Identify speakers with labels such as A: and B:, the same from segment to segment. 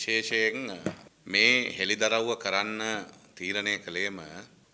A: විශේෂයෙන් මේ හෙළිදරව්ව කරන්න තීරණය කළේම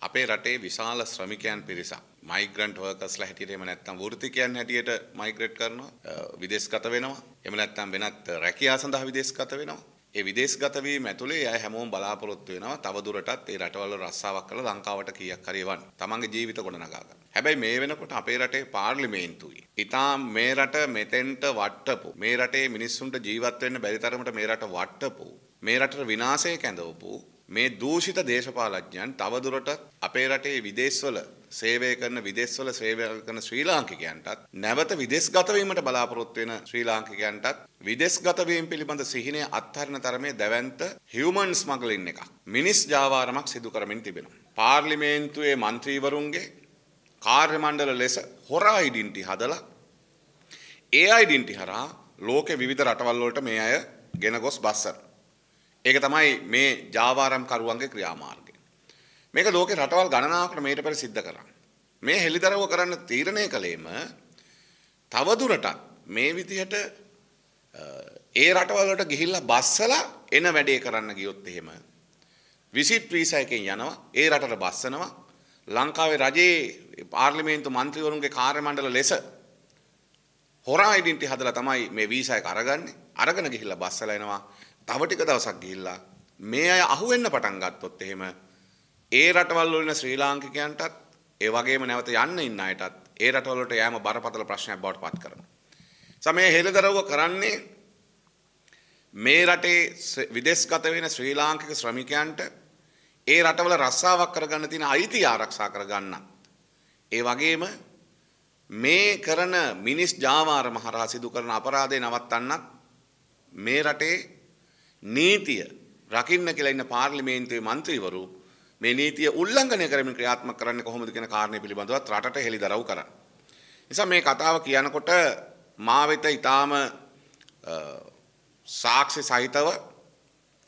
A: අපේ රටේ විශාල ශ්‍රමිකයන් පිරිසක් මයිග්‍රන්ට් වර්කස්ලා හැටියට එහෙම නැත්නම් වෘත්තිකයන් හැටියට මයිග්‍රේට් කරනවා විදේශගත වෙනවා එහෙම නැත්නම් වෙනත් රැකියාව සඳහා විදේශගත වෙනවා ඒ විදේශගත වීම ඇතුලේ අය හැමෝම බලාපොරොත්තු වෙනවා තව දුරටත් ඒ රටවල රස්සාවක් කරලා ලංකාවට කීයක් හරි එවන්න. තමන්ගේ ජීවිත ගොඩනගා ගන්න. හැබැයි මේ වෙනකොට අපේ රටේ පාර්ලිමේන්තුයි ඉතාම් මේ රට මෙතෙන්ට වට්ටපු මේ රටේ මිනිස්සුන්ට ජීවත් වෙන්න බැරි තරමට මේ රට වට්ටපු මේ රටට විනාශය කැඳවපු මේ දූෂිත දේශපාලඥයන් තවදුරටත් අපේ රටේ විදේශවල සේවය කරන විදේශවල සේවය කරන ශ්‍රී ලාංකිකයන්ටත් නැවත විදේශගත වීමට බලාපොරොත්තු වෙන ශ්‍රී ලාංකිකයන්ටත් විදේශගත වීම පිළිබඳ සිහිනය අත්හරින තරමේ දැවැන්ත හියුමන් ස්මග්ලින් එකක් මිනිස් ජාවාරමක් සිදු කරමින් තිබෙනවා පාර්ලිමේන්තුවේ മന്ത്രിවරුන්ගේ කාර්ය මණ්ඩල ලෙස හොර අයිඩෙන්ටි හදලා ඒ අයිඩෙන්ටි හරහා ලෝකෙ විවිධ රටවල් වලට මේ අය ගෙන ගොස් බස්සන. ඒක තමයි මේ ජාවාරම් කරුවන්ගේ ක්‍රියාමාර්ගය. මේක ලෝකෙ රටවල් ගණනාවකට මේට පෙර සිද්ධ කරා. මේ හෙළිදරව් කරන්න තීරණය කළේම තවදුරටත් මේ විදිහට ඒ රටවලට ගිහිල්ලා බස්සලා එන වැඩේ කරන්න ගියොත් එහෙම විසිට් වීසා එකෙන් යනවා ඒ රටට බස්සනවා ලංකාවේ රජයේ පාර්ලිමේන්තු මන්ත්‍රීවරුන්ගේ කාර්යමණ්ඩල ලෙස හොරා ඩින්ටි හදලා තමයි මේ වීසාය අරගන්නේ අරගෙන ගිහිල්ලා බස්සලා එනවා තව ටික දවසක් ගිහිල්ලා මේ අය අහුවෙන්න පටන් ගත්තොත් එහෙම ඒ රටවල් වල ඉන්න ශ්‍රී ලාංකිකයන්ටත් ඒ වගේම නැවත යන්න ඉන්න අයටත් ඒ රටවල් වලට යෑම බරපතල ප්‍රශ්නයක් බවට පත් කරනවා. සමේ හෙළදරව්ව කරන්නේ මේ රටේ විදේශගත වෙන ශ්‍රී ලාංකික ශ්‍රමිකයන්ට ඒ රටවල රස්සාවක් කරගන්න තියෙන අයිති ආරක්ෂා කරගන්නත්. ඒ වගේම මේ කරන මිනිස් ජාවාර මහරහා සිදු කරන අපරාධය නවත්තන්නත් මේ රටේ නීතිය රකින්න කියලා ඉන්න පාර්ලිමේන්තුවේ മന്ത്രിවරු මේ නීතිය උල්ලංඝනය කරමින් ක්‍රියාත්මක කරන්නේ කොහොමද කියන කාරණය පිළිබඳවත් රටට හෙළිදරව් කරන්න. නිසා මේ කතාව කියනකොට මා වෙත ඊටාම සාක්ෂි සහිතව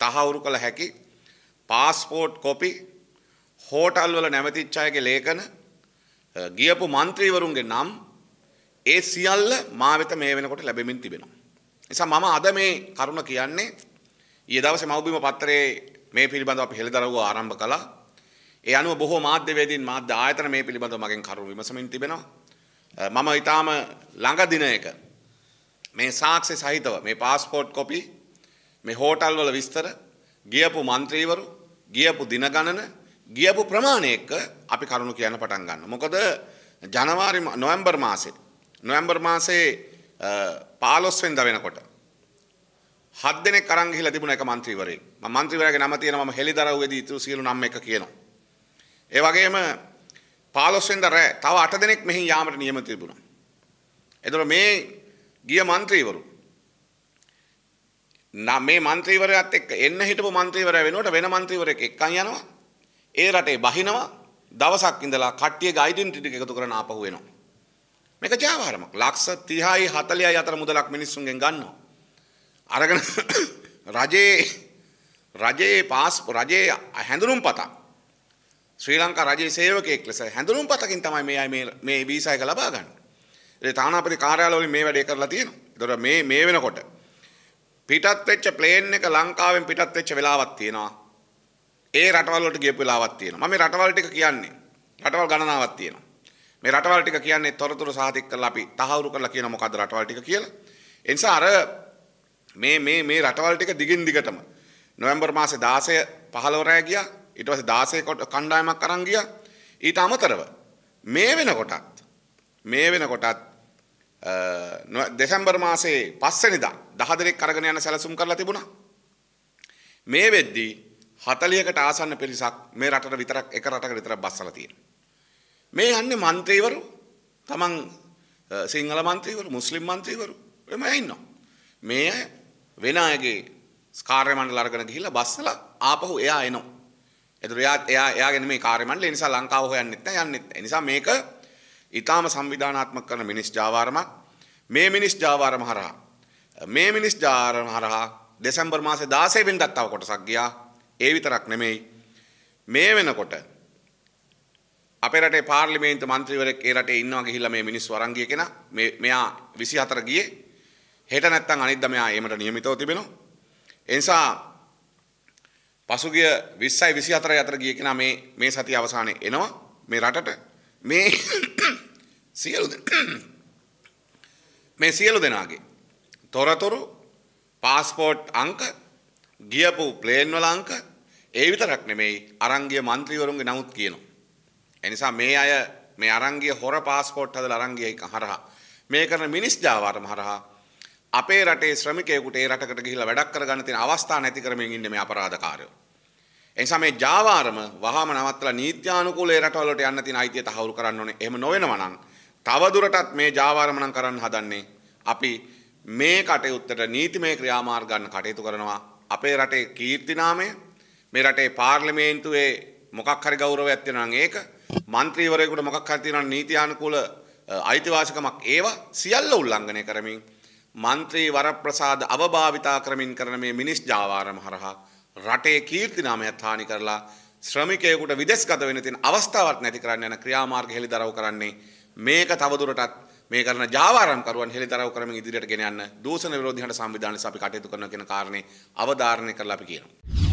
A: තහවුරු කළ හැකි පාස්පෝට් කොපි හෝටල් වල නැමතිච්චායගේ ලේඛන ගියපු මන්ත්‍රීවරුන්ගේ නම් ඒ සියල්ල මා වෙත මේ වෙනකොට ලැබෙමින් තිබෙනවා. නිසා මම අද මේ කරුණ කියන්නේ ඊයේ දවසේ මව්බිම පත්‍රයේ මේ පිළිබඳව අපි හෙළිදරව්ව ආරම්භ කළා. ඒ අනුව බොහෝ මාධ්‍යවේදීන් මාධ්‍ය ආයතන මේ පිළිබඳව මගෙන් කරුණු විමසමින් තිබෙනවා. මම ඊටාම ළඟ දිනයක මේ සාක්ෂි සහිතව මේ පාස්පෝට් කොපි මේ හෝටල් වල විස්තර ගියපු മന്ത്രിවරු ගියපු දින ගණන ගියපු ප්‍රමාණය එක්ක අපි කරුණු කියන්න පටන් ගන්න. මොකද ජනවාරි නොවැම්බර් මාසේ නොවැම්බර් මාසේ 15 වෙනිදා වෙනකොට හත් දෙනෙක් අරන් ගිහිලා තිබුණා එක മന്ത്രിවරයෙක්. මම മന്ത്രിවරයාගේ නම තියෙනවා මම හෙලිදරව්වේදී ඉතුරු සියලු නම් එක කියනවා. ඒ වගේම 15 වෙනිදා රෑ තව 8 දෙනෙක් මෙහි යාමට නියමිත තිබුණා. එතකොට මේ ගිය മന്ത്രിවරු නම් මේ മന്ത്രിවරයාත් එක්ක එන්න හිටපු മന്ത്രിවරයා වෙනුවට වෙන മന്ത്രിවරයෙක් එක්කන් යනවා. ඒ රටේ බහිනවා දවසක් ඉඳලා කට්ටියගේ ඩෙන්ටිටි එකතු කරන ආපහු එනවා. මේක ජාවාරමක්. ලක්ෂ 30යි 40යි අතර මුදලක් මිනිස්සුන්ගෙන් ගන්නවා. අරගෙන රජේ රජයේ පාස් රජයේ හැඳුනුම් පතක් ශ්‍රී ලංකා රජයේ සේවකයෙක් ලෙස හැඳුනුම් පතකින් තමයි මේ අය මේ වීසා එක ලබා ගන්න. ඒ තානාපති කාර්යාලවලින් මේ වැඩේ කරලා තියෙනවා. ඒතකොට මේ මේ වෙනකොට පිටත් වෙච්ච ප්ලේන් එක ලංකාවෙන් පිටත් වෙච්ච වෙලාවක් තියෙනවා. ඒ රටවල් වලට ගියපු වෙලාවක් තියෙනවා. මම මේ රටවල් ටික කියන්නේ. රටවල් ගණනාවක් තියෙනවා. මේ රටවල් ටික කියන්නේ තොරතුරු සහතික කරලා අපි තහවුරු කරලා කියන මොකද්ද රටවල් ටික කියලා. ඒ නිසා අර මේ මේ මේ රටවල් ටික දිගින් දිගටම නොවැම්බර් මාසේ 16 15 රෑ ගියා. ඊට පස්සේ 16 කණ්ඩායමක් අරන් ගියා. ඊට අමතරව මේ වෙනකොටත් මේ වෙනකොටත් දෙසැම්බර් මාසේ පස්සනිදා දහදරෙක් කරගෙන යන සැලසුම් කරලා තිබුණා. මේ වෙද්දී හතලියකට ආසන්න පිරිසක් මේ රටට විතරක් එක රටක විතර බස්සල තියෙන. මේ යන්නේ මන්ත්‍රීවරු තමන් සිංහල මන්ත්‍රීවරු මුස්ලිම් මන්ත්‍රීවරු එම ඉන්නවා. මේ වෙන අයගේ ස්කාර්යමණ්ඩල අරගෙන ගිහිල්ලා බස්සලා ආපහු එයා එනවා. එතකොට එයා එයා එයාගෙන මේ කාර්යමණ්ඩලේ නිසා ලංකාව හොයන්නෙත් නැහැ යන්නෙත් නැහැ. ඒ නිසා මේක ඊටාම සංවිධානාත්මක කරන මිනිස් ජාවාරමක් මේ මිනිස් ජාවාරම හරහා මේ මිනිස් ජාවාරම හරහා දෙසැම්බර් මාසේ 16 වෙනිදාත් තව කොටසක් ගියා. ඒ විතරක් නෙමෙයි මේ වෙනකොට අපේ රටේ පාර්ලිමේන්තු මන්ත්‍රීවරයෙක් ඒ රටේ ඉන්නවා ගිහිල්ලා මේ මිනිස්සු අරන් ගිය කෙනා මේ මෙයා 24 ගියේ හෙට නැත්තම් අනිද්දා මෙයා ඒමට නියමිතව තිබෙනවා ඒ නිසා පසුගිය 20යි 24යි අතර ගිය කෙනා මේ මේ සතිය අවසානයේ එනවා මේ රටට මේ සියලු මේ සියලු දෙනාගේ තොරතුරු පාස්පෝට් අංක ගියපු ප්ලේන් වල අංක ඒ විතරක් නෙමෙයි අරංගිය മന്ത്രിවරුන්ගේ නමුත් කියනවා. එනිසා මේ අය මේ අරංගිය හොර පාස්පෝට් හදලා අරංගිය හරහා මේ කරන මිනිස් ජාවාරම හරහා අපේ රටේ ශ්‍රමිකයෙකුට ඒ රටකට ගිහිල්ලා වැඩක් කරගන්න තියෙන අවස්ථා නැති කරමින් ඉන්නේ මේ අපරාධකාරයෝ. එනිසා මේ ජාවාරම වහාම නවත්තලා නීත්‍යානුකූල රටවලට යන්න තියෙන අයිතිය තහවුරු කරන්න ඕනේ. එහෙම නොවෙනවා නම් තව දුරටත් මේ ජාවාරම නම් කරන්න හදන්නේ අපි මේ කටයුත්තට නීතිමය ක්‍රියාමාර්ග ගන්න කටයුතු කරනවා. අපේ රටේ කීර්තිනාමය මේ රටේ පාර්ලිමේන්තුවේ මොකක් හරි ගෞරවයක් තියෙනවා නම් ඒක മന്ത്രിවරයෙකුට මොකක් හරි තියෙනවා නීත්‍යානුකූල අයිතිවාසිකමක් ඒවා සියල්ල උල්ලංඝනය කරමින් മന്ത്രി වරප්‍රසාද අවභාවිතා කරමින් කරන මේ මිනිස් ජාවාරම හරහා රටේ කීර්තිනාමයක් හානි කරලා ශ්‍රමිකයෙකුට විදෙස්ගත වෙන තියෙන අවස්ථාවක් නැති කරන්න යන ක්‍රියාමාර්ග හෙළිදරව් කරන්නේ මේක තවදුරටත් මේ කරන ජාවාරම්කරුවන් හෙළිදරව් කරමින් ඉදිරියට ගෙන යන්න දූෂණ විරෝධී හට සංවිධානයේ අපි කටයුතු කරනවා කියන කාරණේ අවධාරණය කරලා අපි කියනවා